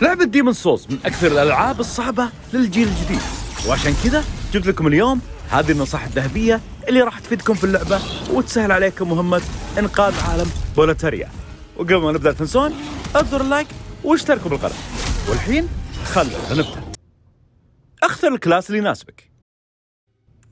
لعبة ديمون سولز من أكثر الألعاب الصعبة للجيل الجديد وعشان كذا جبت لكم اليوم هذه النصائح الذهبية اللي راح تفيدكم في اللعبة وتسهل عليكم مهمة إنقاذ عالم بولاتاريا وقبل ما نبدأ تنسون اضغطوا اللايك واشتركوا بالقناة والحين خلونا نبدأ اختر الكلاس اللي يناسبك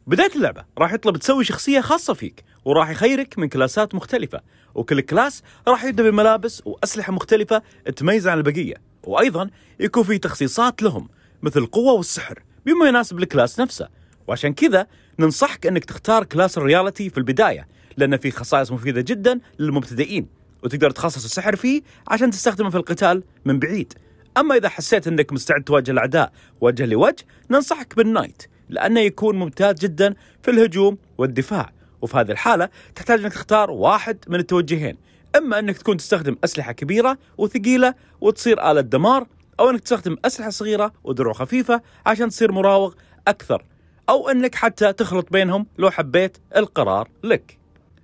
بداية اللعبة راح يطلب تسوي شخصية خاصة فيك وراح يخيرك من كلاسات مختلفة وكل كلاس راح يبدأ بملابس وأسلحة مختلفة تميز عن البقية وأيضا يكون في تخصيصات لهم مثل القوة والسحر بما يناسب الكلاس نفسه وعشان كذا ننصحك أنك تختار كلاس الريالتي في البداية لأن فيه خصائص مفيدة جدا للمبتدئين وتقدر تخصص السحر فيه عشان تستخدمه في القتال من بعيد أما إذا حسيت أنك مستعد تواجه الأعداء وجه لوجه ننصحك بالنايت لأنه يكون ممتاز جدا في الهجوم والدفاع وفي هذه الحالة تحتاج أنك تختار واحد من التوجهين اما انك تكون تستخدم اسلحه كبيره وثقيله وتصير اله دمار او انك تستخدم اسلحه صغيره ودروع خفيفه عشان تصير مراوغ اكثر او انك حتى تخلط بينهم لو حبيت القرار لك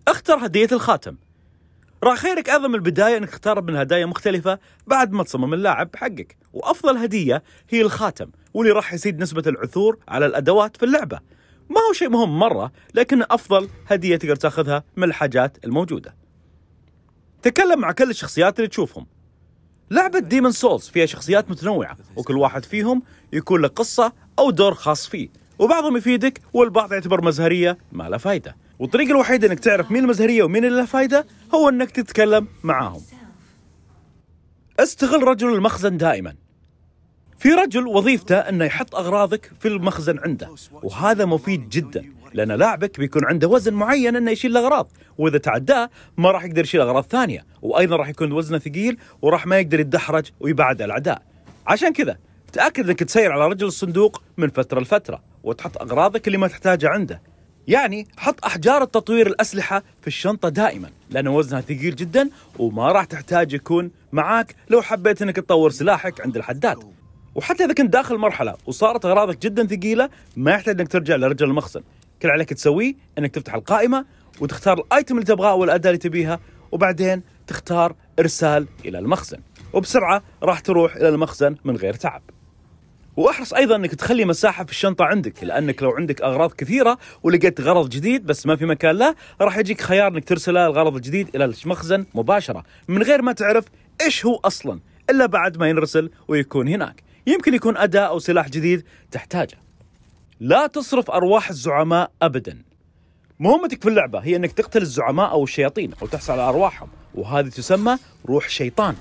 اختر هديه الخاتم راح خيرك اعظم البدايه انك تختار من هدايا مختلفه بعد ما تصمم اللاعب حقك وافضل هديه هي الخاتم واللي راح يزيد نسبه العثور على الادوات في اللعبه ما هو شيء مهم مره لكن افضل هديه تقدر تاخذها من الحاجات الموجوده تكلم مع كل الشخصيات اللي تشوفهم لعبة ديمون سولز فيها شخصيات متنوعة وكل واحد فيهم يكون له قصة أو دور خاص فيه وبعضهم يفيدك والبعض يعتبر مزهرية ما له فايدة والطريقة الوحيدة أنك تعرف مين المزهرية ومين اللي له فايدة هو أنك تتكلم معاهم استغل رجل المخزن دائما في رجل وظيفته انه يحط اغراضك في المخزن عنده وهذا مفيد جدا لان لاعبك بيكون عنده وزن معين انه يشيل الاغراض واذا تعداه ما راح يقدر يشيل اغراض ثانيه وايضا راح يكون وزنه ثقيل وراح ما يقدر يتدحرج ويبعد الاعداء عشان كذا تاكد انك تسير على رجل الصندوق من فتره لفتره وتحط اغراضك اللي ما تحتاجها عنده يعني حط احجار التطوير الاسلحه في الشنطه دائما لان وزنها ثقيل جدا وما راح تحتاج يكون معاك لو حبيت انك تطور سلاحك عند الحداد وحتى اذا كنت داخل مرحله وصارت اغراضك جدا ثقيله ما يحتاج انك ترجع لرجل المخزن كل عليك تسويه انك تفتح القائمه وتختار الايتم اللي تبغاه والاداه اللي تبيها وبعدين تختار ارسال الى المخزن وبسرعه راح تروح الى المخزن من غير تعب واحرص ايضا انك تخلي مساحه في الشنطه عندك لانك لو عندك اغراض كثيره ولقيت غرض جديد بس ما في مكان له راح يجيك خيار انك ترسله الغرض الجديد الى المخزن مباشره من غير ما تعرف ايش هو اصلا الا بعد ما ينرسل ويكون هناك يمكن يكون أداة أو سلاح جديد تحتاجه لا تصرف أرواح الزعماء أبدا مهمتك في اللعبة هي أنك تقتل الزعماء أو الشياطين أو تحصل على أرواحهم وهذه تسمى روح شيطان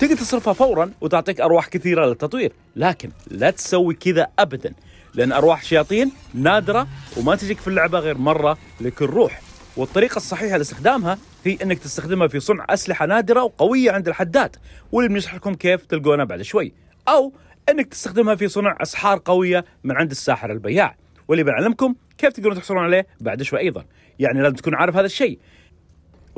تقدر تصرفها فورا وتعطيك أرواح كثيرة للتطوير لكن لا تسوي كذا أبدا لأن أرواح الشياطين نادرة وما تجيك في اللعبة غير مرة لكل روح والطريقة الصحيحة لاستخدامها هي انك تستخدمها في صنع اسلحه نادره وقويه عند الحداد واللي بنشرح لكم كيف تلقونه بعد شوي او انك تستخدمها في صنع اسحار قويه من عند الساحر البياع واللي بعلمكم كيف تقدرون تحصلون عليه بعد شوي ايضا يعني لازم تكون عارف هذا الشيء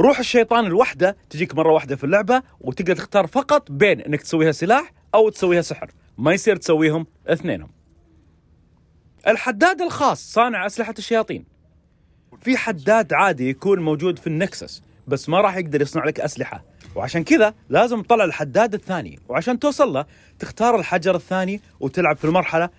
روح الشيطان الوحده تجيك مره واحده في اللعبه وتقدر تختار فقط بين انك تسويها سلاح او تسويها سحر ما يصير تسويهم اثنينهم الحداد الخاص صانع اسلحه الشياطين في حداد عادي يكون موجود في النكسس بس ما راح يقدر يصنع لك اسلحه وعشان كذا لازم تطلع الحداد الثاني وعشان توصل له تختار الحجر الثاني وتلعب في المرحله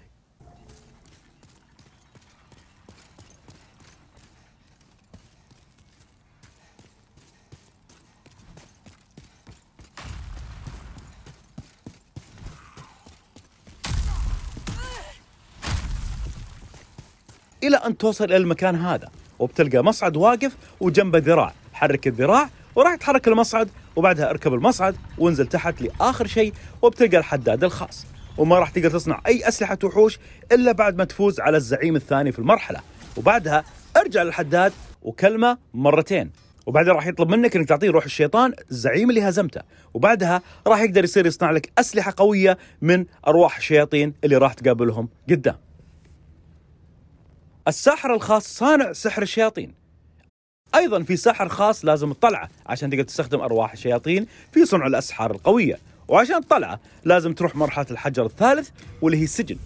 الى ان توصل الى المكان هذا وبتلقى مصعد واقف وجنبه ذراع حرك الذراع وراح تحرك المصعد وبعدها اركب المصعد وانزل تحت لاخر شيء وبتلقى الحداد الخاص وما راح تقدر تصنع اي اسلحه وحوش الا بعد ما تفوز على الزعيم الثاني في المرحله وبعدها ارجع للحداد وكلمه مرتين وبعدها راح يطلب منك انك تعطيه روح الشيطان الزعيم اللي هزمته وبعدها راح يقدر يصير يصنع لك اسلحه قويه من ارواح الشياطين اللي راح تقابلهم قدام الساحر الخاص صانع سحر الشياطين ايضا في سحر خاص لازم تطلعه عشان تقدر تستخدم ارواح الشياطين في صنع الاسحار القويه وعشان تطلعه لازم تروح مرحله الحجر الثالث واللي هي السجن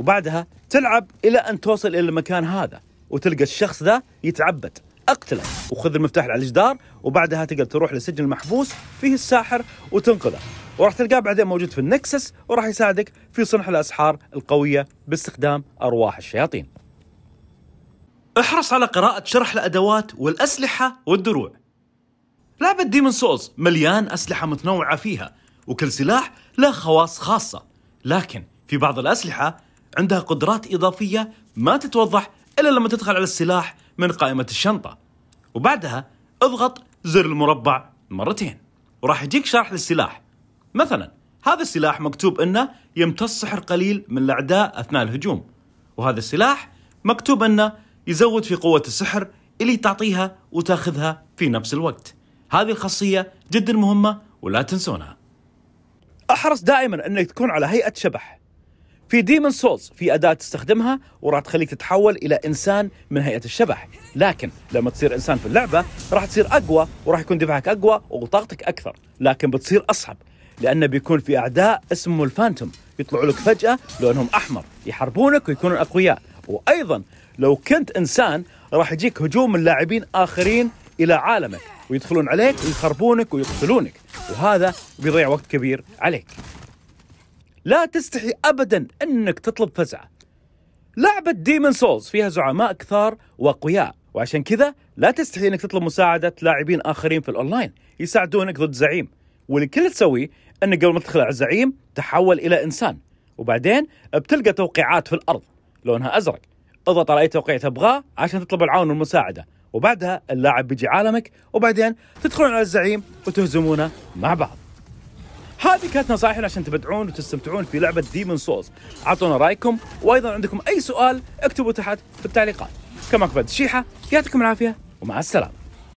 وبعدها تلعب الى ان توصل الى المكان هذا وتلقى الشخص ذا يتعبد اقتله وخذ المفتاح على الجدار وبعدها تقدر تروح لسجن المحبوس فيه الساحر وتنقذه وراح تلقاه بعدين موجود في النكسس وراح يساعدك في صنع الاسحار القويه باستخدام ارواح الشياطين. احرص على قراءة شرح الادوات والاسلحه والدروع. لعبة ديمون سولز مليان اسلحه متنوعه فيها وكل سلاح له خواص خاصه، لكن في بعض الاسلحه عندها قدرات إضافية ما تتوضح إلا لما تدخل على السلاح من قائمة الشنطة وبعدها اضغط زر المربع مرتين وراح يجيك شرح للسلاح مثلا هذا السلاح مكتوب انه يمتص سحر قليل من الاعداء اثناء الهجوم وهذا السلاح مكتوب انه يزود في قوة السحر اللي تعطيها وتاخذها في نفس الوقت هذه الخاصية جدا مهمة ولا تنسونها احرص دائما انك تكون على هيئة شبح في ديمن سولز في اداه تستخدمها وراح تخليك تتحول الى انسان من هيئه الشبح لكن لما تصير انسان في اللعبه راح تصير اقوى وراح يكون دفاعك اقوى وطاقتك اكثر لكن بتصير اصعب لانه بيكون في اعداء اسمه الفانتوم يطلعوا لك فجاه لونهم احمر يحاربونك ويكونون اقوياء وايضا لو كنت انسان راح يجيك هجوم من لاعبين اخرين الى عالمك ويدخلون عليك ويخربونك ويقتلونك وهذا بيضيع وقت كبير عليك لا تستحي ابدا انك تطلب فزعه. لعبه ديمن سولز فيها زعماء كثار واقوياء وعشان كذا لا تستحي انك تطلب مساعده لاعبين اخرين في الاونلاين يساعدونك ضد زعيم واللي كل تسويه انك قبل ما تدخل على الزعيم تحول الى انسان وبعدين بتلقى توقيعات في الارض لونها ازرق اضغط على اي توقيع تبغاه عشان تطلب العون والمساعده وبعدها اللاعب بيجي عالمك وبعدين تدخلون على الزعيم وتهزمونه مع بعض هذه كانت نصائحنا عشان تبدعون وتستمتعون في لعبه ديمون سولز اعطونا رايكم وايضا عندكم اي سؤال اكتبوا تحت في التعليقات كما قبل شيحه يعطيكم العافيه ومع السلامه